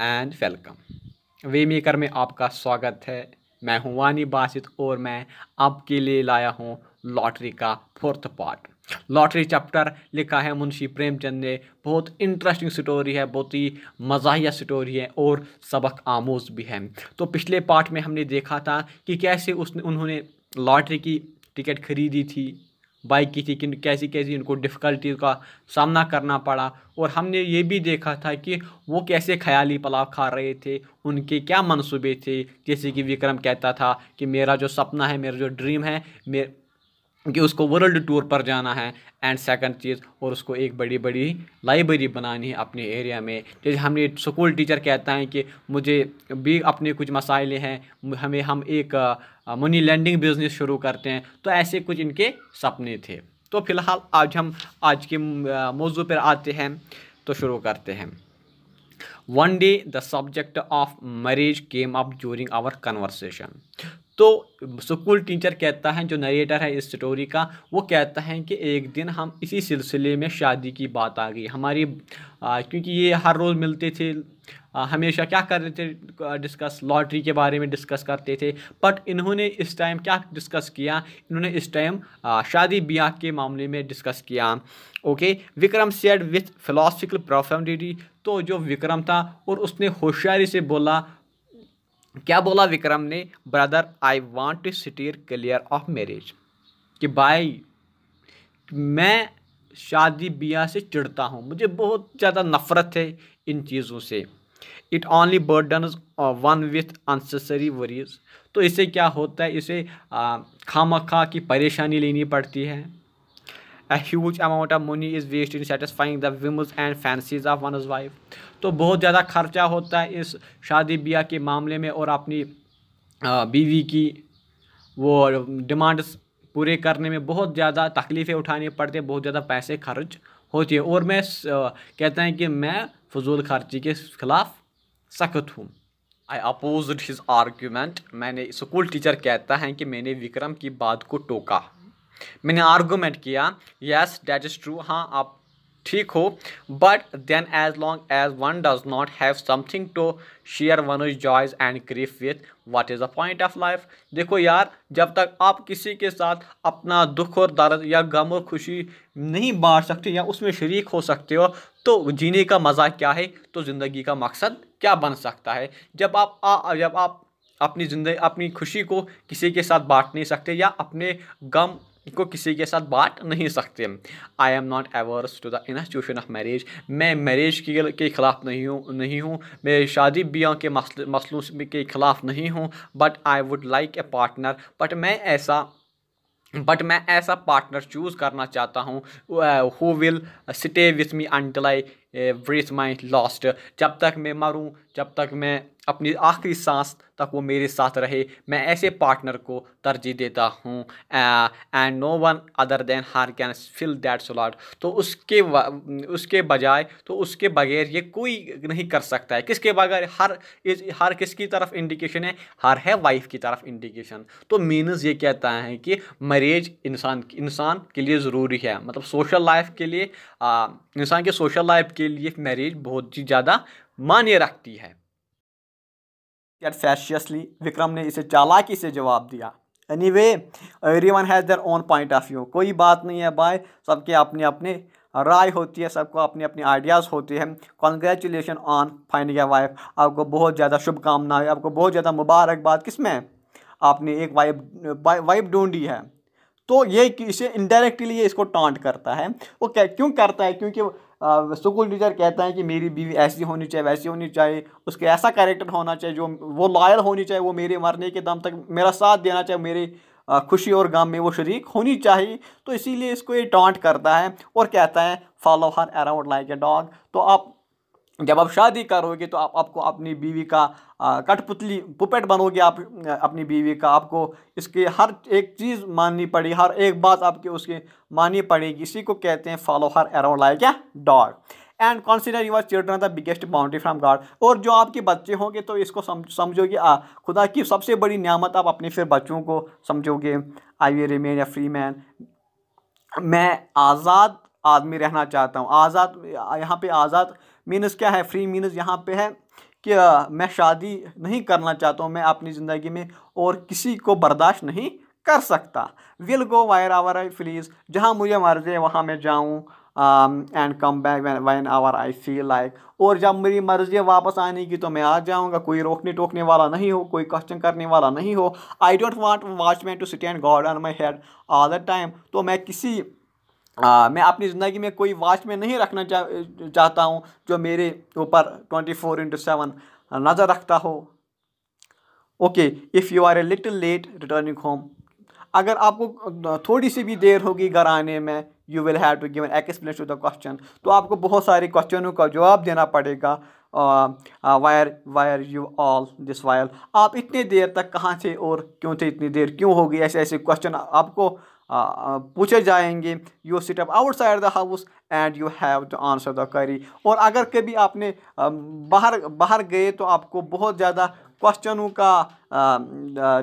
And welcome way maker में आपका स्वागत है मैं हूं वानी बासित और मैं आपके लिए लाया हूं लॉटरी का फोर्थ पार्ट लॉटरी चैप्टर लिखा है मुंशी प्रेमचंद ने बहुत इंटरेस्टिंग स्टोरी है बहुत ही मजाया स्टोरी है और सबक आमोज भी है तो पिछले पार्ट में हमने देखा था कि कैसे उसने उन्होंने लॉटरी की टिकट खरीदी थी बाइक की थी कि कैसी कैसी उनको डिफ़िकल्टी का सामना करना पड़ा और हमने ये भी देखा था कि वो कैसे ख्याली पलाव खा रहे थे उनके क्या मनसूबे थे जैसे कि विक्रम कहता था कि मेरा जो सपना है मेरा जो ड्रीम है मेरे कि उसको वर्ल्ड टूर पर जाना है एंड सेकंड चीज़ और उसको एक बड़ी बड़ी लाइब्रेरी बनानी है अपने एरिया में जैसे हमने स्कूल टीचर कहता है कि मुझे भी अपने कुछ मसाइल हैं हमें हम एक मनी लैंडिंग बिज़नेस शुरू करते हैं तो ऐसे कुछ इनके सपने थे तो फिलहाल आज हम आज के मौजू पर आते हैं तो शुरू करते हैं one day the subject of marriage came up during our conversation तो स्कूल टीचर कहता है जो नरेटर है इस स्टोरी का वो कहता है कि एक दिन हम इसी सिलसिले में शादी की बात आ गई हमारी आ, क्योंकि ये हर रोज़ मिलते थे आ, हमेशा क्या कर रहे थे डिस्कस लॉटरी के बारे में डिस्कस करते थे बट इन्होंने इस टाइम क्या डिस्कस किया इन्होंने इस टाइम शादी ब्याह के मामले में डिस्कस किया okay Vikram said with philosophical profundity तो जो विक्रम था और उसने होशियारी से बोला क्या बोला विक्रम ने brother I want to steer clear of marriage कि भाई मैं शादी ब्याह से चिढ़ता हूँ मुझे बहुत ज़्यादा नफ़रत है इन चीज़ों से it only burden one with unnecessary worries तो इसे क्या होता है इसे खाम खा की परेशानी लेनी पड़ती है a huge amount of money is waste in satisfying the whims and fancies of one is wife तो बहुत ज़्यादा खर्चा होता है इस शादी ब्याह के मामले में और अपनी बीवी की वो डिमांड्स पूरे करने में बहुत ज़्यादा तकलीफ़ें उठानी पड़ती है बहुत ज़्यादा पैसे खर्च होती है और मैं कहते हैं कि मैं फजूल खर्ची के ख़िलाफ़ सख्त हूँ आई अपोज हिज आर्ग्यूमेंट मैंने स्कूल टीचर कहता है कि मैंने विक्रम की बात को टोका मैंने आर्गूमेंट किया यस डैट इज़ ट्रू हाँ आप ठीक हो but then as long as one does not have something to share one is joys and grief with what is the point of life देखो यार जब तक आप किसी के साथ अपना दुख और दर्द या गम और खुशी नहीं बांट सकते या उसमें शरीक हो सकते हो तो जीने का मज़ा क्या है तो ज़िंदगी का मकसद क्या बन सकता है जब आप आ, जब आप अपनी ज़िंदगी अपनी खुशी को किसी के साथ बांट नहीं सकते या अपने गम को किसी के साथ बांट नहीं सकते I am not averse to the institution of marriage मैं मैरिज के, के खिलाफ नहीं हूँ नहीं हूँ मैं शादी ब्याह के मसलों के खिलाफ नहीं हूँ but I would like a partner but मैं ऐसा बट मैं ऐसा पार्टनर चूज़ करना चाहता हूँ who will stay with me until I breathe my last जब तक मैं मरूँ जब तक मैं अपनी आखिरी सांस तक वो मेरे साथ रहे मैं ऐसे पार्टनर को तरजीह देता हूँ and no one other than her can fill that slot तो उसके उसके बजाय तो उसके बगैर ये कोई नहीं कर सकता है किसके बगैर हर इस हर किसकी तरफ इंडिकेशन है हर है वाइफ की तरफ इंडिकेशन तो मीनस ये कहता है कि मरीज इंसान इंसान के लिए ज़रूरी है मतलब सोशल लाइफ के लिए इंसान के सोशल लाइफ के लिए मैरिज बहुत ही ज़्यादा मान्य रखती है कैटफैशियसली विक्रम ने इसे चालाकी से जवाब दिया anyway everyone has their own point of view कोई बात नहीं है बाय सबके अपने अपने राय होती है सबको अपने अपने आइडियाज़ होते हैं congratulation on finding a wife आपको बहुत ज़्यादा शुभकामनाएं आपको बहुत ज़्यादा मुबारकबाद किस में आपने एक वाइफ वाइफ ढूंढी है तो ये इसे इनडायरेक्टली इसको टांट करता है वो क्या क्यों करता है क्योंकि स्कूल टीचर कहता है कि मेरी बीवी ऐसी होनी चाहिए वैसी होनी चाहिए उसके ऐसा कैरेक्टर होना चाहिए जो वो लॉयल होनी चाहिए वो मेरे मरने के दम तक मेरा साथ देना चाहिए मेरे खुशी और गम में वो शरीक होनी चाहिए तो इसीलिए इसको ये टॉन्ट करता है और कहता है follow her around like a dog तो आप जब आप शादी करोगे तो आप आपको अपनी बीवी का कठपुतली पुपेट बनोगे आप अपनी बीवी का आपको इसकी हर एक चीज़ माननी पड़ी हर एक बात आपकी उसकी माननी पड़ेगी इसी को कहते हैं follow her around like a dog and consider your children the biggest boundary from God और जो आपके बच्चे होंगे तो इसको समझो कि खुदा की सबसे बड़ी नियामत आप अपने फिर बच्चों को समझोगे I we remain a free man मैं आज़ाद आदमी रहना चाहता हूँ आज़ाद यहाँ पे आज़ाद मीनस क्या है फ्री मीनस यहाँ पे है कि मैं शादी नहीं करना चाहता हूँ मैं अपनी ज़िंदगी में और किसी को बर्दाश्त नहीं कर सकता will go wherever I please जहाँ मुझे मर्जी है वहाँ मैं जाऊँ and come back whenever I feel like और जब मेरी मर्जी है वापस आने की तो मैं आ जाऊँगा कोई रोकने टोकने वाला नहीं हो कोई क्वेश्चन करने वाला नहीं हो I don't want watchman to sit and guard on my head all the time तो मैं किसी आ, मैं अपनी ज़िंदगी में कोई वॉच में नहीं रखना चा, चाहता हूँ जो मेरे ऊपर ट्वेंटी फोर इंटू सेवन नज़र रखता हो okay if you are a little late returning home अगर आपको थोड़ी सी भी देर होगी घर आने में you will have to give an explain to the question तो आपको बहुत सारे क्वेश्चनों का जवाब देना पड़ेगा where were you all this while आप इतने देर तक कहाँ थे और क्यों थे इतनी देर क्यों होगी ऐसे ऐसे क्वेश्चन आपको पूछे जाएंगे you sit up outside the house and you have to answer the query और अगर कभी आपने बाहर बाहर गए तो आपको बहुत ज़्यादा क्वेश्चनों का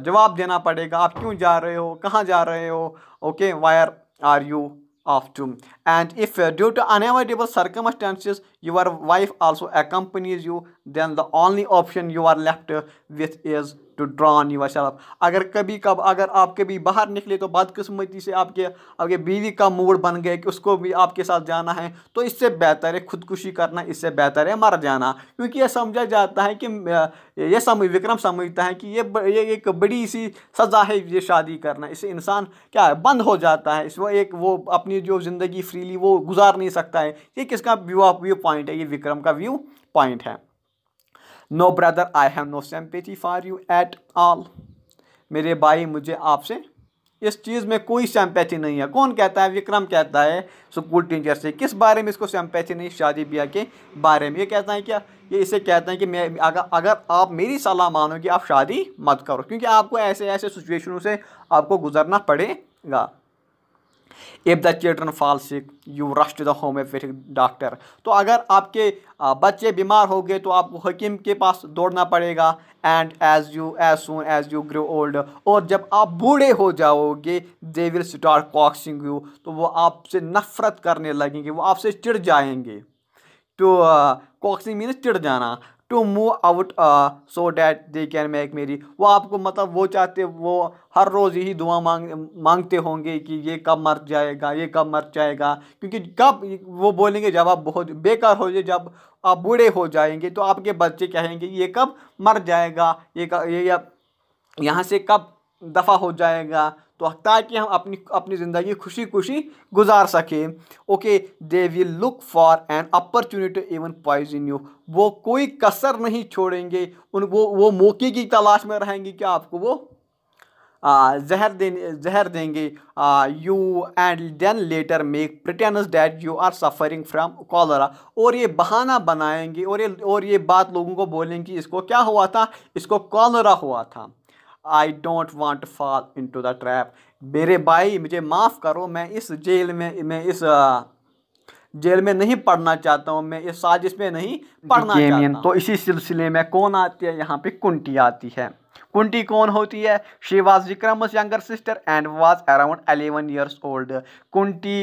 जवाब देना पड़ेगा आप क्यों जा रहे हो कहाँ जा रहे हो okay where are you off to and if due to unavoidable circumstances your wife also accompanies you then the only option you are left with is to drown yourself अगर कभी कब अगर आप कभी बाहर निकले तो बदकस्मती से आपके आपके बीवी का मूड बन गया कि उसको भी आपके साथ जाना है तो इससे बेहतर है खुदकुशी करना इससे बेहतर है मर जाना क्योंकि यह समझा जाता है कि यह समझ विक्रम समझता है कि ये ये एक बड़ी सी सज़ा है ये शादी करना इससे इंसान क्या है बंद हो जाता है इस वो एक वो अपनी जो ज़िंदगी फ्रीली वो गुजार नहीं सकता है ये किसका व्यू व्यू पॉइंट पॉइंट है ये विक्रम का व्यू पॉइंट है no brother I have no sympathy for you at all मेरे भाई मुझे आपसे इस चीज़ में कोई सेम्पैथी नहीं है कौन कहता है विक्रम कहता है स्कूल टीचर से किस बारे में इसको सैम्पैथी नहीं शादी ब्याह के बारे में ये कहता है क्या ये इसे कहते हैं कि मैं अगर अगर आप मेरी सलाह मानो कि आप शादी मत करो क्योंकि आपको ऐसे ऐसे सिचुएशनों से आपको गुजरना पड़ेगा if the children fall sick you rush to the homeopathic doctor तो अगर आपके बच्चे बीमार हो गए तो आपको हकीम के पास दौड़ना पड़ेगा and as you as soon as you grow old और जब आप बूढ़े हो जाओगे they will start coaxing you तो वो आपसे नफरत करने लगेंगे वो आपसे चिड़ जाएंगे टू कॉक्सिंग मीन्स चिड़ जाना to move out so that they can make merry वो आपको मतलब वो चाहते वो हर रोज़ यही दुआ मांग मांगते होंगे कि ये कब मर जाएगा ये कब मर जाएगा क्योंकि कब वो बोलेंगे जब आप बहुत बेकार हो जाए जब आप बूढ़े हो जाएंगे तो आपके बच्चे कहेंगे ये कब मर जाएगा ये कब ये यहाँ से कब दफ़ा हो जाएगा तो ताकि हम अपनी अपनी ज़िंदगी खुशी खुशी गुजार सकें okay they will look for an opportunity even poison you वो कोई कसर नहीं छोड़ेंगे उन वो वो मौके की तलाश में रहेंगे कि आपको वो जहर देने जहर देंगे you and then later make pretence that you are suffering from cholera और ये बहाना बनाएंगे और ये और ये बात लोगों को बोलेंगे इसको क्या हुआ था इसको कॉलरा हुआ था I don't want fall into the trap मेरे भाई मुझे माफ़ करो मैं इस जेल में मैं इस जेल में नहीं पढ़ना चाहता हूँ मैं इस साजिश में नहीं पढ़ना चाहता तो इसी सिलसिले में कौन आती है यहाँ पे कुंटी आती है कुंटी कौन होती है she was Vikram's younger sister and was around eleven years old Kunti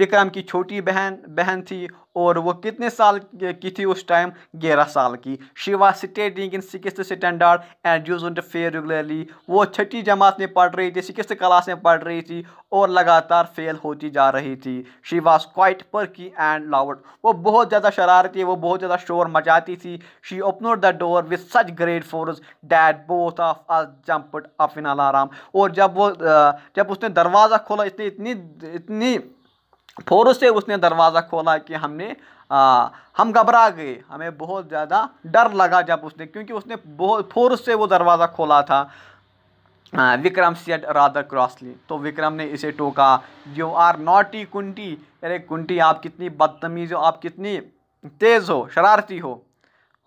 Vikram की छोटी बहन बहन थी और वो कितने साल की थी उस टाइम ग्यारह साल की she was studying in six standard and use fair regularly वो छठी जमात में पढ़ रही थी सिक्स क्लास में पढ़ रही थी और लगातार फेल होती जा रही थी she was quite perky and loud वो बहुत ज़्यादा शरारती वो बहुत ज़्यादा शोर मचाती थी she open the door with such great force that both of a jump up in alarm और जब वो जब उसने दरवाज़ा खोला इसने इतनी इतनी फोर्स से उसने दरवाज़ा खोला कि हमने आ, हम घबरा गए हमें बहुत ज़्यादा डर लगा जब उसने क्योंकि उसने बहुत फोर्स से वो दरवाज़ा खोला था विक्रम सेट राधा क्रॉसली तो विक्रम ने इसे टोका यू आर नॉटी कुंटी अरे कुंटी आप कितनी बदतमीज़ हो आप कितनी तेज़ हो शरारती हो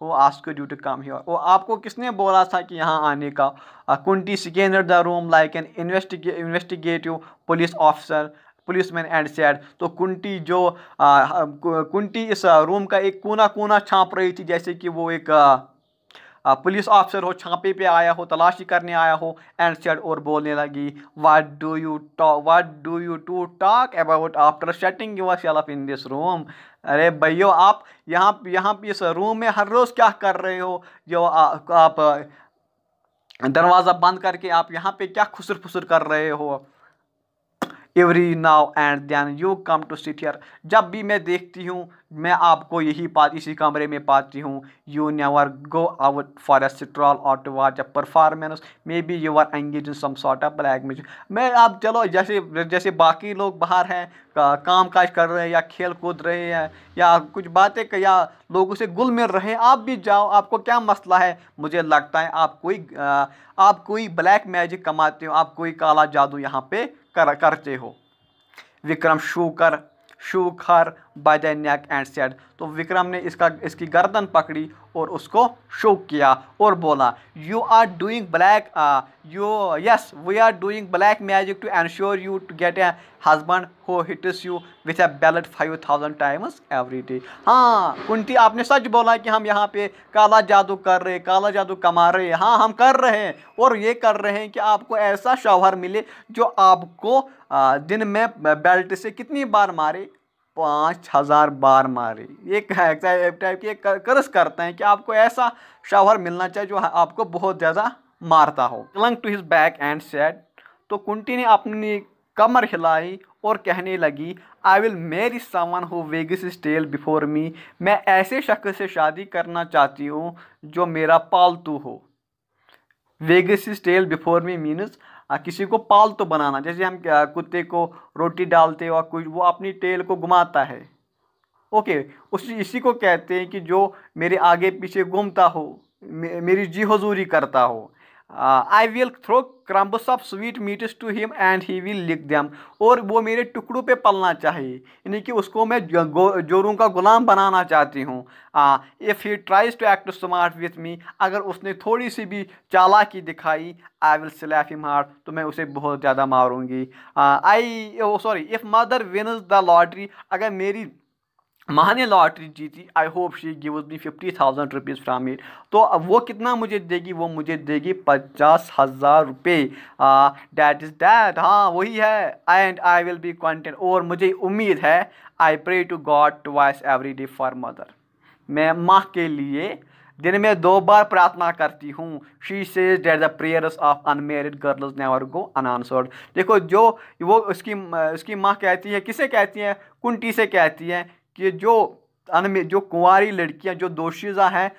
वो आस्को ड्यू टू कम ही वो आपको किसने बोला था कि यहाँ आने का Kunti scanned the room like an investigate investigative police officer policeman and said तो कुंटी जो आ, कुंटी इस रूम का एक कोना कोना छाप रही थी जैसे कि वो एक आ, पुलिस ऑफिसर हो छापे पे आया हो तलाशी करने आया हो एंड सेड और बोलने लगी what do you what do you to talk about after shutting yourself in this room अरे भैयो आप यहाँ यहाँ इस रूम में हर रोज़ क्या कर रहे हो जो आ, आप दरवाज़ा बंद करके आप यहाँ पे क्या खुसर फुसर कर रहे हो every now and then you come to sit here जब भी मैं देखती हूँ मैं आपको यही बात इसी कमरे में पाती हूँ you never go out for a stroll और to watch a performance maybe you are engage in some sort of black music मैं आप चलो जैसे जैसे बाकी लोग बाहर हैं काम काज कर रहे हैं या खेल कूद रहे हैं या कुछ बातें या लोगों से गुल मिल रहे हैं आप भी जाओ आपको क्या मसला है मुझे लगता है आप कोई आप कोई ब्लैक मैजिक कमाते हो आप कोई काला जादू यहाँ पे कर करते हो Vikram shook her shook her by the neck and said तो विक्रम ने इसका इसकी गर्दन पकड़ी और उसको शोक किया और बोला you are doing black you yes we are doing black magic to ensure you to get a husband who hits you with a ballet five thousand times every day हाँ कुंती आपने सच बोला कि हम यहाँ पे काला जादू कर रहे काला जादू कमा रहे हाँ हम कर रहे हैं और ये कर रहे हैं कि आपको ऐसा शौहर मिले जो आपको uh, दिन में बेल्ट uh, से कितनी बार मारे पाँच हज़ार बार मारी ये टाइप की कर्ज करते हैं कि आपको ऐसा शावर मिलना चाहिए जो आपको बहुत ज़्यादा मारता हो clung to his back and said तो कुंटी ने अपनी कमर हिलाई और कहने लगी आई विल मेरी सामान हो वेगिस स्टेल बिफोर मी मैं ऐसे शख्स से शादी करना चाहती हूँ जो मेरा पालतू हो wag his tail before me means किसी को पाल तो बनाना जैसे हम कुत्ते को रोटी डालते और कुछ वो अपनी टेल को घुमाता है ओके उस इसी को कहते हैं कि जो मेरे आगे पीछे घूमता हो मे, मेरी जी हजूरी करता हो I will throw crumbs of sweetmeats to him and he will lick them और वो मेरे टुकड़ों पे पलना चाहिए यानी कि उसको मैं जोरों का गुलाम बनाना चाहती हूँ if he tries to act smart with me अगर उसने थोड़ी सी भी चालाकी दिखाई I will slap him hard तो मैं उसे बहुत ज़्यादा मारूंगी I sorry if mother wins the lottery अगर मेरी महाने लॉटरी जीती I hope she gives me fifty thousand rupees from it तो अब वो कितना मुझे देगी वो मुझे देगी पचास हज़ार रुपये डैट इज़ डैट हाँ वही है and I will be content और मुझे उम्मीद है I pray to God twice every day for mother मैं माँ के लिए दिन में दो बार प्रार्थना करती हूँ she says that the prayers of unmarried girls never go answered देखो जो वो उसकी उसकी माँ कहती है किसे कहती है कुंटी से कहती है कि जो अनमे जो कुंवारी लड़कियां जो दोषीज़ा हैं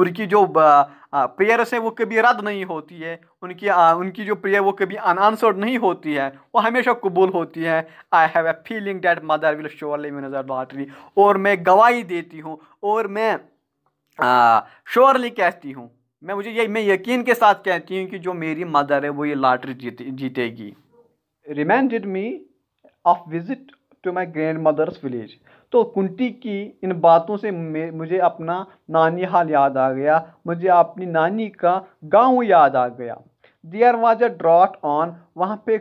उनकी जो प्रेयर्स हैं वो कभी रद्द नहीं होती है उनकी आ, उनकी जो प्रेयर वो कभी अनआंसर्ड नहीं होती है वो हमेशा कबूल होती है I have a feeling that mother will surely नजर लॉटरी और मैं गवाही देती हूँ और मैं श्योरली कहती हूँ मैं मुझे ये मैं यकीन के साथ कहती हूँ कि जो मेरी मदर है वो ये लॉटरी जीते जीतेगी reminded me of visit to my grandmother's village तो कुंटी की इन बातों से मुझे अपना नानी हाल याद आ गया मुझे अपनी नानी का गांव याद आ गया there was a drought on वहाँ पे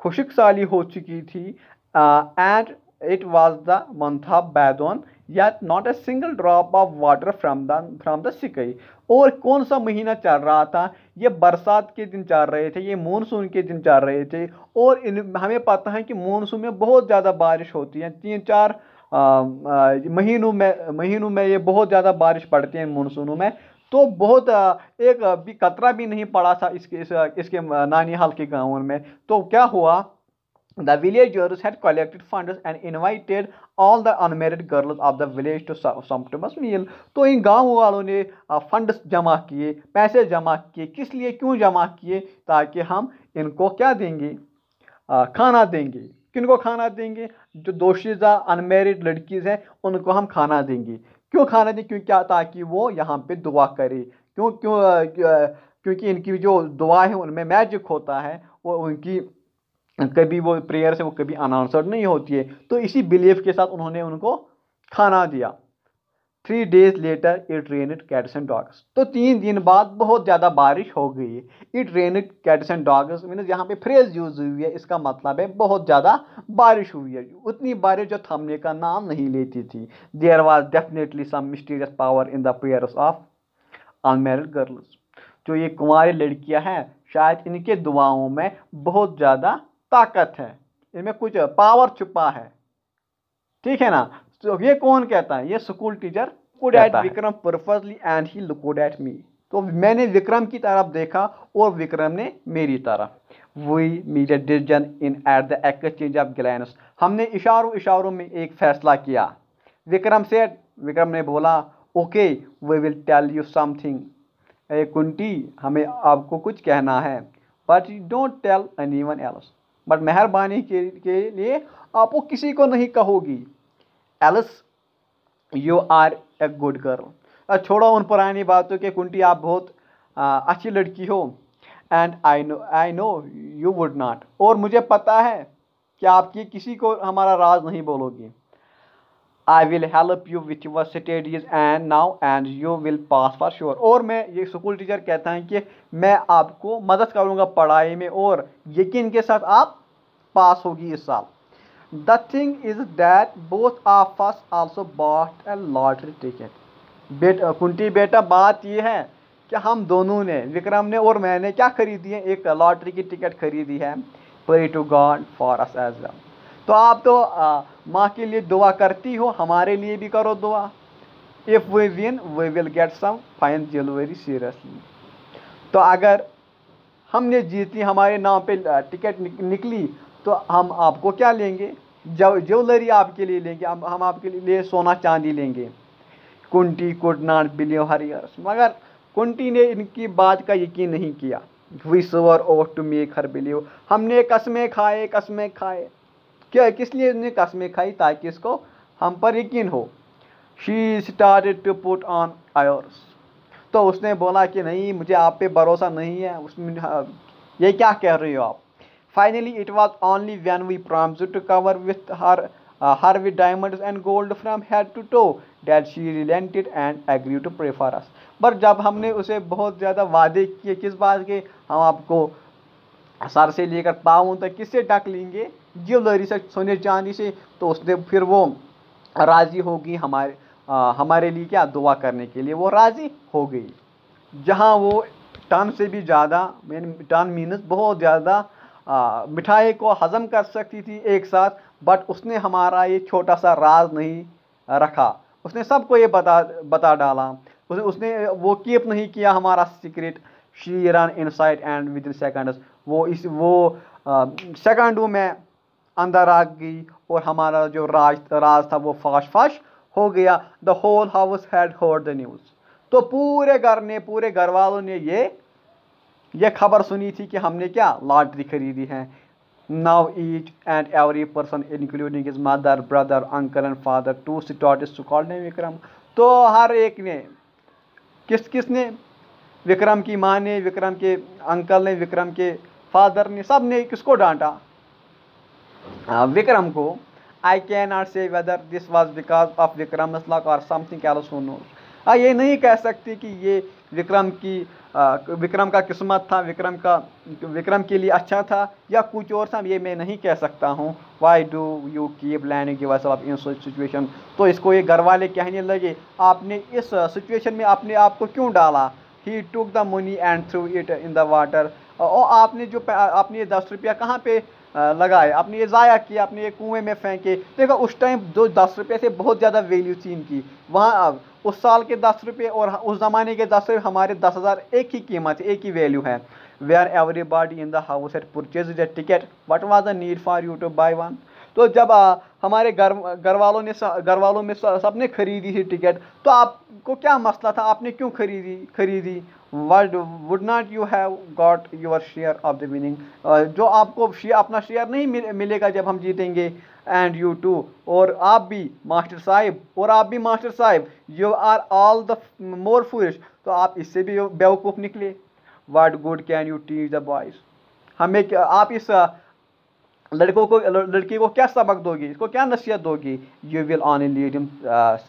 खुशक साली हो चुकी थी and uh, it was the month of Badon yet not a single drop of water from the from the Sikai और कौन सा महीना चल रहा था ये बरसात के दिन चल रहे थे ये मानसून के दिन चल रहे थे और इन हमें पता है कि मानसून में बहुत ज़्यादा बारिश होती है तीन चार महीनों में महीनों में ये बहुत ज़्यादा बारिश पड़ती है मानसूनों में तो बहुत एक भी कतरा भी नहीं पड़ा था इसके इस, इसके हाल के गाँव में तो क्या हुआ The villagers had collected funds and invited all the unmarried girls of the village to sumptuous meal तो इन गांव वालों ने फंड्स जमा किए पैसे जमा किए किस लिए क्यों जमा किए ताकि हम इनको क्या देंगे आ, खाना देंगे किन को खाना देंगे जो दोषीजा अनमेरिड लड़कीज़ हैं उनको हम खाना देंगे क्यों खाना दें क्यों क्या ताकि वो यहाँ पे दुआ करे क्यों क्यों क्योंकि इनकी जो दुआ है उनमें मैजिक होता है वो उनकी कभी वो प्रेयर है वो कभी अनाउंसर्ड नहीं होती है तो इसी बिलीफ के साथ उन्होंने उनको खाना दिया three days later it rained cats and dogs तो तीन दिन बाद बहुत ज़्यादा बारिश हो गई it rained cats and dogs means यहाँ पे फ्रेज यूज हुई है इसका मतलब है बहुत ज़्यादा बारिश हुई है उतनी बारिश जो थमने का नाम नहीं लेती थी there was definitely some mysterious power in the prayers of unmarried girls जो ये कुंवारी लड़कियाँ हैं शायद इनके दुआओं में बहुत ज़्यादा ताकत है इनमें कुछ पावर छुपा है ठीक है ना तो ये कौन कहता है ये school teacher at Vikram perfectly and he looked at me तो मैंने विक्रम की तरफ देखा और विक्रम ने मेरी तरफ वही media decision in at the exchange of glance हमने इशारों इशारों में एक फैसला किया विक्रम से विक्रम ने बोला okay we will tell you something a Kunti हमें आपको कुछ कहना है but you don't tell anyone else but मेहरबानी के, के लिए आप वो किसी को नहीं कहोगी else you are a good girl छोड़ो उन पुरानी बातों के कुंटी आप बहुत आ, अच्छी लड़की हो and I know I know you would not और मुझे पता है कि आपकी किसी को हमारा राज नहीं बोलोगी I will help you with your studies and now and you will pass for sure और मैं ये स्कूल टीचर कहता है कि मैं आपको मदद करूँगा पढ़ाई में और यकीन के साथ आप पास होगी इस साल the thing is that both of us also bought a lottery ticket बेटा कुंटी बेटा बात यह है कि हम दोनों ने विक्रम ने और मैंने क्या खरीदी है एक लॉटरी की टिकट खरीदी है pray to God for us as well तो आप तो आ, माँ के लिए दुआ करती हो हमारे लिए भी करो दुआ if we win we will get some fine jewel seriously तो अगर हमने जीती हमारे नाम पे टिकट निकली तो हम आपको क्या लेंगे ज्वेलरी आपके लिए लेंगे हम हम आपके लिए सोना चांदी लेंगे कुंटी कुटनाट बिलियो हरियर्स मगर कुंटी ने इनकी बात का यकीन नहीं किया वी सवर ओट टू मेक हर बिलियो हमने कस्में खाए कस्में खाए क्या किस लिए उसने कस्में खाई ताकि इसको हम पर यकीन हो she start to put on airs तो उसने बोला कि नहीं मुझे आप पे भरोसा नहीं है उसमें हाँ, ये क्या कह रही हो आप finally it was only when we promised to cover with her her with diamond and gold from head to toe that she relented and agree to prefer us पर जब हमने उसे बहुत ज़्यादा वादे किए किस बात के हम आपको सर से लेकर पाऊँ तो किससे ढक लेंगे ये लरिसा सोने चांदी से तो उसने फिर वो राज़ी होगी हमारे आ, हमारे लिए क्या दुआ करने के लिए वो राज़ी हो गई जहाँ वो टन से भी ज़्यादा मीन टन मीनस बहुत ज़्यादा मिठाई को हज़म कर सकती थी एक साथ बट उसने हमारा ये छोटा सा राज नहीं रखा उसने सबको ये बता बता डाला उसने उसने वो कीप नहीं किया हमारा secret she run inside and within seconds वो इस वो सेकेंडों में अंदर आ गई और हमारा जो राज राज था वो फाश फाश हो गया the whole house had heard the news तो पूरे घर ने पूरे घर वालों ने ये ये खबर सुनी थी कि हमने क्या लॉटरी खरीदी है now each and every person including his mother brother uncle and father too is सुड ने विक्रम तो हर एक ने किस किस ने विक्रम की माँ ने विक्रम के अंकल ने विक्रम के फादर ने सब ने किसको डांटा विक्रम को I can say say this was because of Vikram Aslak or something else who knows. हाँ ये नहीं कह सकती कि ये विक्रम की आ, uh, विक्रम का किस्मत था विक्रम का विक्रम के लिए अच्छा था या कुछ और था ये मैं नहीं कह सकता हूँ why do you keep landing givers in situation तो इसको ये घर वाले कहने लगे आपने इस सिचुएशन uh, में अपने आप को क्यों डाला he took the money and threw it in the water और आपने जो आपने दस रुपया कहाँ पे लगाए आपने ये ज़ाया किया आपने ये कुएं में फेंके देखो उस टाइम जो दस रुपये से बहुत ज़्यादा वैल्यू चीन की वहाँ अब उस साल के दस रुपये और उस ज़माने के दस रुपये हमारे दस हज़ार एक ही कीमत एक ही वैल्यू है we are everybody in the house at purchase the ticket what was the need for you to buy one तो जब आ, हमारे घर घर वालों ने घर वालों में सब ने खरीदी थी टिकट तो आपको क्या मसला था आपने क्यों खरीदी खरीदी what would not you have got your share of the winning जो आपको शेयर अपना शेयर नहीं मिलेगा जब हम जीतेंगे एंड यू टू और आप भी मास्टर साहिब और आप भी मास्टर साहिब you are all the more foolish तो आप इससे भी बेवकूफ़ निकले what good can you teach the boys हमें आप इस लड़कों को लड़की को क्या सबक दोगी इसको क्या नसीहत दोगी यू विल ऑन लीड इम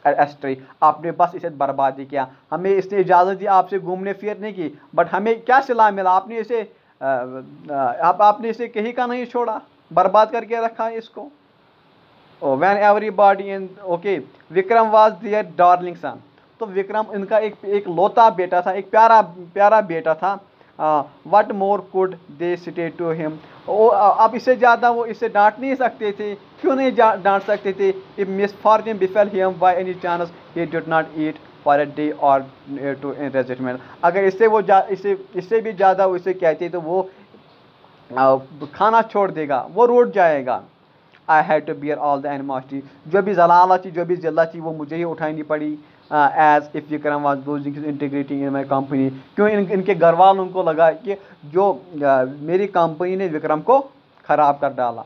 एस्ट्री आपने बस इसे बर्बाद ही किया हमें इसने इजाज़त दी आपसे घूमने फिरने की बट हमें क्या सिला मिला आपने इसे आ, uh, uh, आप आपने इसे कहीं का नहीं छोड़ा बर्बाद करके रखा इसको when everybody in okay Vikram was their darling son तो विक्रम इनका एक एक लोता बेटा था एक प्यारा प्यारा बेटा था what more could they say to him अब इससे ज़्यादा वो इसे डांट नहीं सकते थे क्यों नहीं डांट सकते थे if misfortune befell him by any chance he did not eat for a day or two resentment अगर इससे वो इससे इससे भी ज़्यादा इसे कहते तो वो खाना छोड़ देगा वो रोट जाएगा I had to bear all the animosity जो भी जलालत थी जो भी जिल्ला थी वो मुझे ही उठानी पड़ी as if a Vikram was losing integrity in my company क्यों इन, इनके घर वालों को लगा कि जो uh, मेरी कंपनी ने विक्रम को ख़राब कर डाला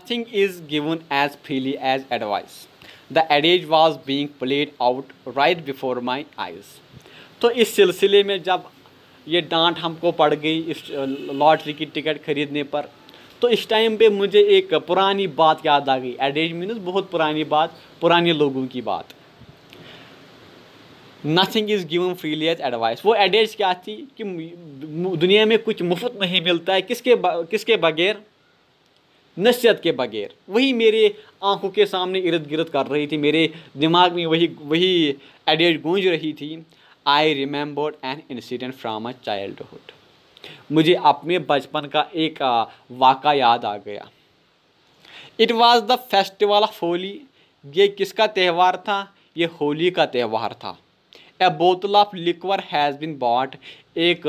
Nothing is given as freely as advice. The adage was being played out right before my eyes. तो इस सिलसिले में जब ये डांट हमको पड़ गई इस लॉटरी uh, की टिकट खरीदने पर तो इस टाइम पे मुझे एक पुरानी बात याद आ गई एडेज मीनस बहुत पुरानी बात पुराने लोगों की बात nothing is given freely as advice वो एडेज क्या थी कि दुनिया में कुछ मुफ्त नहीं मिलता है किसके किसके बगैर नसीहत के बगैर वही मेरे आंखों के सामने इर्द गिर्द कर रही थी मेरे दिमाग में वही वही एडेज गूंज रही थी I remember an incident from a childhood मुझे अपने बचपन का एक वाक़ा याद आ गया it was the festival of Holi ये किसका त्यौहार था ये होली का त्यौहार था a bottle of liquor has been bought एक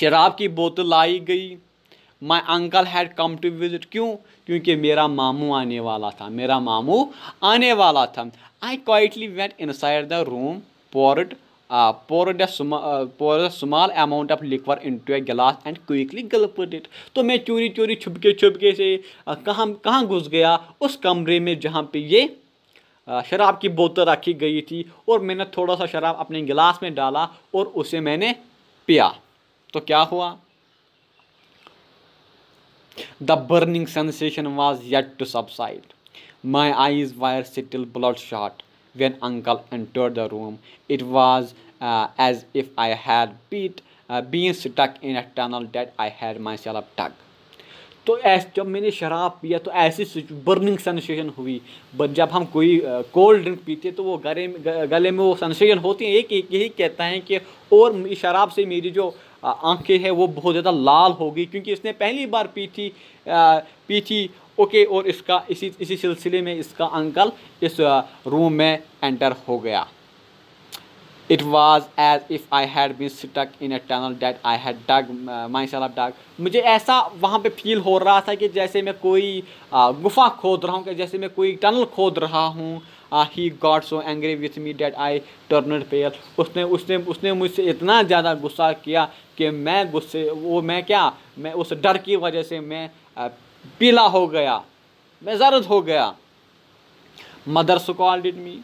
शराब की बोतल लाई गई my uncle had come to visit क्यों क्योंकि मेरा मामू आने वाला था मेरा मामू आने वाला था I quietly went inside the room poured pour the small amount of liquor into a glass and quickly गल्प डिट तो मैं चोरी चोरी छुपके छुपके से uh, कहाँ कहाँ घुस गया उस कमरे में जहाँ पे ये uh, शराब की बोतल रखी गई थी और मैंने थोड़ा सा शराब अपने गिलास में डाला और उसे मैंने पिया तो क्या हुआ the burning sensation was yet to subside my eyes were still bloodshot when uncle entered the room it was uh, as if i had beat, been stuck in in a tunnel that i had myself तो ऐसे जब मैंने शराब पिया तो ऐसी burning sensation हुई but जब हम कोई कोल्ड uh, ड्रिंक पीते तो वो गले में गले में वो सेंसेशन होती है एक यही कहता है कि और शराब से मेरी जो uh, आंखें हैं वो बहुत ज़्यादा लाल हो गई क्योंकि इसने पहली बार पी थी uh, पी थी ओके और इसका इसी इसी सिलसिले में इसका अंकल इस रूम में एंटर हो गया it was as if I had been stuck in a tunnel that I had dug myself dug मुझे ऐसा वहाँ पे फील हो रहा था कि जैसे मैं कोई गुफा खोद रहा हूँ जैसे मैं कोई टनल खोद रहा हूँ he got so angry with me that I turned pale उसने उसने उसने मुझसे इतना ज़्यादा गुस्सा किया कि मैं गुस्से वो मैं क्या मैं उस डर की वजह से मैं पीला हो गया मैं जर्द हो गया मदर स्कॉल्डेड मी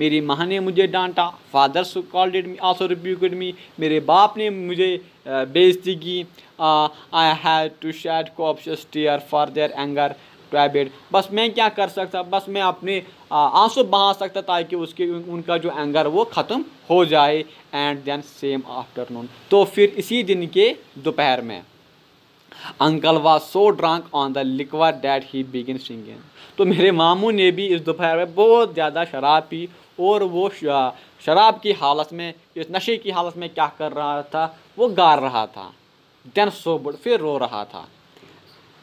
मेरी माँ ने मुझे डांटा फादर स्कॉल्डेड मी आसो रिब्यूकड मी मेरे बाप ने मुझे बेइज्जती की I had to shed copious tear for their anger abated बस मैं क्या कर सकता बस मैं अपने आंसू बहा सकता ताकि उसके उनका जो एंगर वो ख़त्म हो जाए एंड देन सेम आफ्टरनून तो फिर इसी दिन के दोपहर में uncle was so drunk on the liquor that he begin singing तो मेरे मामू ने भी इस दोपहर में बहुत ज़्यादा शराब पी और वो शराब की हालत में इस नशे की हालत में क्या कर रहा था वो गार रहा था देन बुड फिर रो रहा था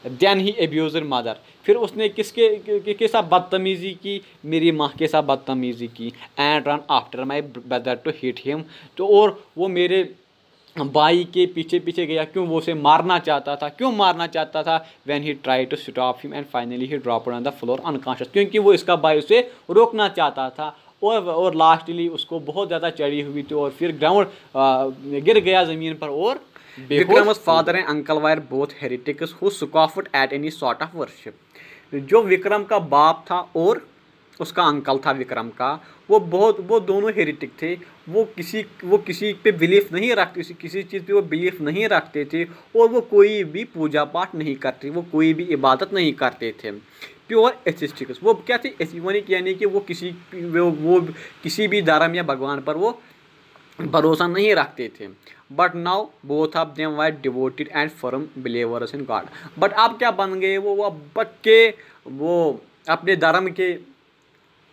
देन ही एब्यूज़र मदर फिर उसने किसके के, के साथ बदतमीज़ी की मेरी माँ के साथ बदतमीज़ी की and run after my brother to hit him तो और वो मेरे बाई के पीछे पीछे गया क्यों वो उसे मारना चाहता था क्यों मारना चाहता था when he try to stop him and finally he drop on the floor unconscious क्योंकि वो इसका बाई उसे रोकना चाहता था और और लास्टली उसको बहुत ज़्यादा चढ़ी हुई थी और फिर ग्राउंड गिर गया ज़मीन पर और Vikram father and uncle were both heretics who at any sort of worship जो विक्रम का बाप था और उसका अंकल था विक्रम का वो बहुत वो दोनों हेरिटिक थे वो किसी वो किसी पे बिलीफ नहीं रखते किसी किसी चीज़ पे वो बिलीफ नहीं रखते थे और वो कोई भी पूजा पाठ नहीं करते वो कोई भी इबादत नहीं करते थे प्योर एथिस्टिक्स वो क्या थे यानी कि वो किसी वो, वो किसी भी धर्म या भगवान पर वो भरोसा नहीं रखते थे but now both of them were devoted and firm believers in God but आप क्या बन गए वो वो पक्के वो अपने धर्म के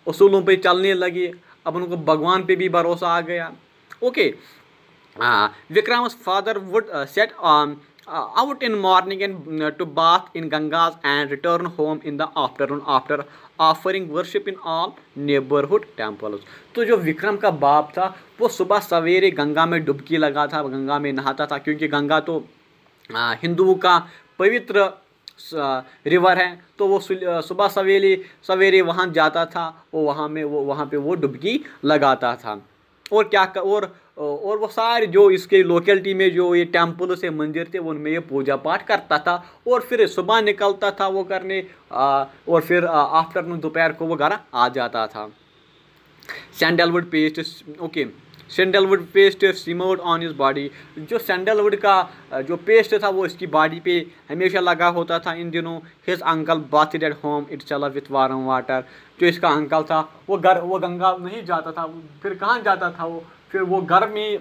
उसूलों पे चलने लगे अब उनको भगवान पे भी भरोसा आ गया okay Vikram's father would set out in morning and to bath in Ganges and return home in the afternoon after offering worship in all neighbourhood temples तो जो विक्रम का बाप था वो सुबह सवेरे गंगा में डुबकी लगा था गंगा में नहाता था क्योंकि गंगा तो हिंदुओं का पवित्र रिवर है तो वो सुबह सवेरे सवेरे वहाँ जाता था और वहाँ में वो वहाँ पे वो डुबकी लगाता था और क्या और और वो सारे जो इसके लोकेलिटी में जो ये टेम्पल्स से मंदिर थे उनमें ये पूजा पाठ करता था और फिर सुबह निकलता था वो करने आ, और फिर आफ्टरनून दोपहर को वो घर आ जाता था sandalwood paste okay sandalwood paste smeared on his body जो सैंडलवुड का जो पेस्ट था वो इसकी बॉडी पे हमेशा लगा होता था इन दिनों his uncle it at home it चला विथ वारम वाटर जो इसका अंकल था वो घर वो गंगा नहीं जाता था फिर कहाँ जाता था वो फिर वो घर में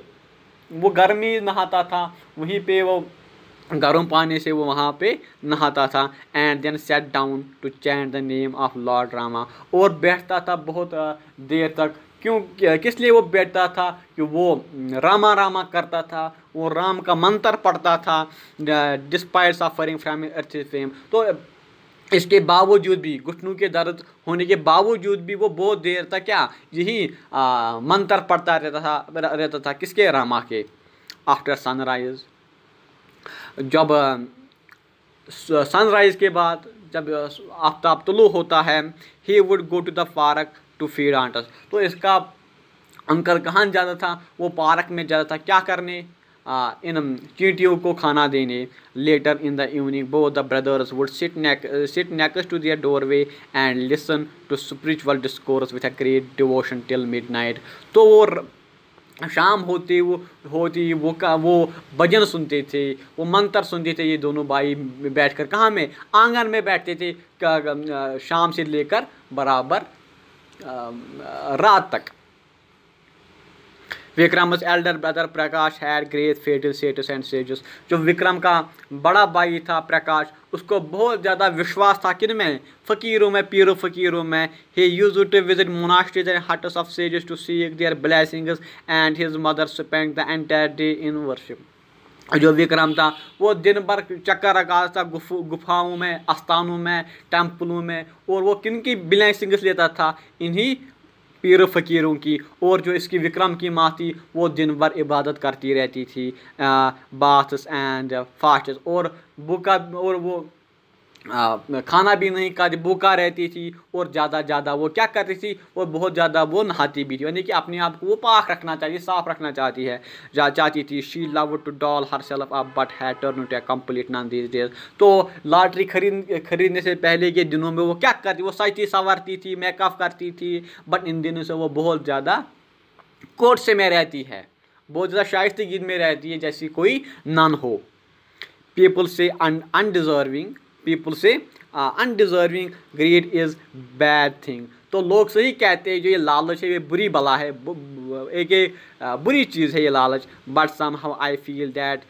वो घर में नहाता था वहीं पे वो गर्म पानी से वो वहाँ पे नहाता था and then sat down to chant the name of lord Rama और बैठता था बहुत देर तक क्यों किस लिए वो बैठता था कि वो रामा रामा करता था वो राम का मंत्र पढ़ता था despite suffering from earth fame तो इसके बावजूद भी घुटनों के दर्द होने के बावजूद भी वो बहुत देर तक क्या यही मंत्र पढ़ता रहता था रहता था किसके रामा के आफ्टर सनराइज़ जब सनराइज़ के बाद जब आफ्ताब तुलू होता है he would go to the park to feed ants तो इसका अंकल कहाँ जाता था वो पार्क में जाता था क्या करने आ, इन चीटियों को खाना देने later in the evening both the brothers would sit next sit next to their doorway and listen to spiritual discourse with a great devotion till midnight तो वो शाम होती वो होती वो का वो भजन सुनते थे वो मंत्र सुनते थे ये दोनों भाई बैठकर कहाँ में आंगन में बैठते थे शाम से लेकर बराबर Um, uh, रात तक Vikram elder brother Prakash had great faith saints and sages जो विक्रम का बड़ा भाई था प्रकाश उसको बहुत ज़्यादा विश्वास था किन में फ़कीरों में पीरो फ़कीरों में he used to visit monasteries and huts of sages to seek their blessings and his mother spend the entire day in worship जो विक्रम था वो दिन भर चक्कर रखा था गुफाओं में आस्थानों में टेम्पलों में और वो किन की ब्लैसिंग्स लेता था इन्हीं पीर फ़कीरों की और जो इसकी विक्रम की माँ थी वो दिन भर इबादत करती रहती थी बाथस एंड फास्ट और बुका और वो खाना भी नहीं खाती भूखा रहती थी और ज़्यादा ज़्यादा वो क्या करती थी और बहुत ज़्यादा वो नहाती भी थी यानी कि अपने आप को वो पाक रखना चाहिए साफ रखना चाहती है जा चाहती थी she love to doll herself up but has turn to complete nun these days तो लॉटरी खरीद खरीदने से पहले के दिनों में वो क्या करती वो सचती संवरती थी मेकअप करती थी बट इन दिनों से वो बहुत ज़्यादा कोट से में रहती है बहुत ज़्यादा गिन में रहती है जैसी कोई नन हो पीपल से अनडिजर्विंग पीपल से undeserving greed is bad thing तो लोग सही कहते हैं जो ये लालच है ये बुरी बला है एक ये बुरी चीज़ है ये लालच but somehow I feel that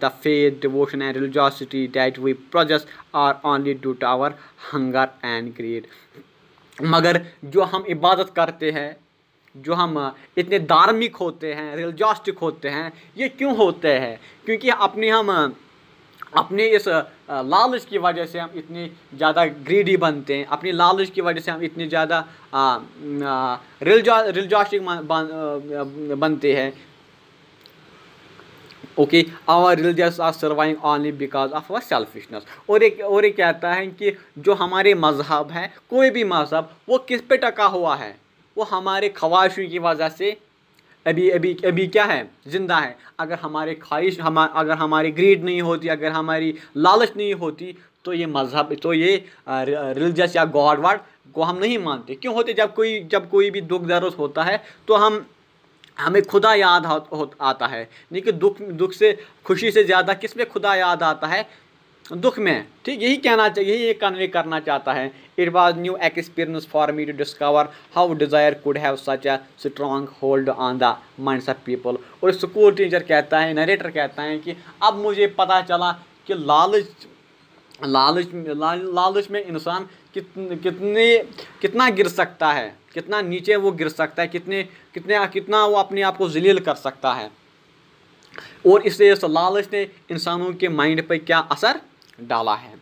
the faith devotion and religiosity that we project are only due to our hunger and greed मगर जो हम इबादत करते हैं जो हम इतने धार्मिक होते हैं रिलीजॉस्टिक होते हैं ये क्यों होते हैं क्योंकि अपने हम अपने इस लालच की वजह से हम इतने ज़्यादा ग्रीडी बनते हैं अपनी लालच की वजह से हम इतने ज़्यादा रिलजा बनते हैं okay our religious are serving only because of our selfishness और एक और एक कहता है कि जो हमारे मज़हब हैं कोई भी मज़हब वो किस पे टका हुआ है वो हमारे ख्वाहिशों की वजह से अभी अभी अभी क्या है ज़िंदा है अगर हमारे ख्वाहिश हम अगर हमारी ग्रीड नहीं होती अगर हमारी लालच नहीं होती तो ये मज़हब तो ये रिलीजस या गॉड वाड को हम नहीं मानते क्यों होते जब कोई जब कोई भी दुख दर्द होता है तो हम हमें खुदा याद हो, हो, आता है नहीं कि दुख दुख से खुशी से ज़्यादा किस में खुदा याद आता है दुख में ठीक यही कहना चाहिए यही कन्वे करना चाहता है it was new experience for me to discover how desire could have such a strong hold on the minds of people और स्कूल टीचर कहता है नरेटर कहता है कि अब मुझे पता चला कि लालच लालच ला, लालच में इंसान कितने कितने कितना गिर सकता है कितना नीचे वो गिर सकता है कितने कितने कितना वो अपने आप को जलील कर सकता है और इससे इस लालच ने इंसानों के माइंड पर क्या असर डाला है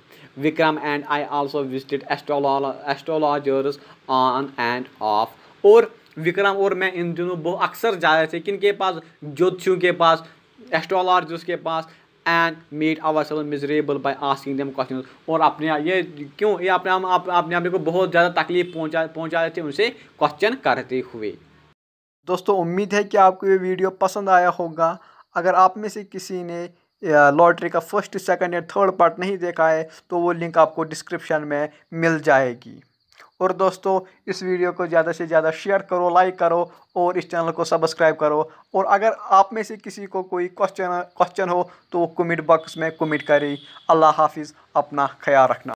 Vikram and I also visited astrologers on and off और विक्रम और मैं इन दिनों बहुत अक्सर जा रहे थे किन के पास ज्योतिषियों के पास एस्ट्रोलॉजर्स के पास and made our seven miserable by asking them question और अपने ये क्यों ये अपने हम आप, अपने अपने को बहुत ज़्यादा तकलीफ पहुँचा पहुँचा रहे थे उनसे क्वेश्चन करते हुए दोस्तों उम्मीद है कि आपको ये वीडियो पसंद आया होगा अगर आप में से किसी ने लॉटरी का फर्स्ट सेकंड या थर्ड पार्ट नहीं देखा है तो वो लिंक आपको डिस्क्रिप्शन में मिल जाएगी और दोस्तों इस वीडियो को ज़्यादा से ज़्यादा शेयर करो लाइक करो और इस चैनल को सब्सक्राइब करो और अगर आप में से किसी को कोई क्वेश्चन क्वेश्चन हो तो कमेंट बॉक्स में कमेंट करें अल्लाह हाफिज़ अपना ख्याल रखना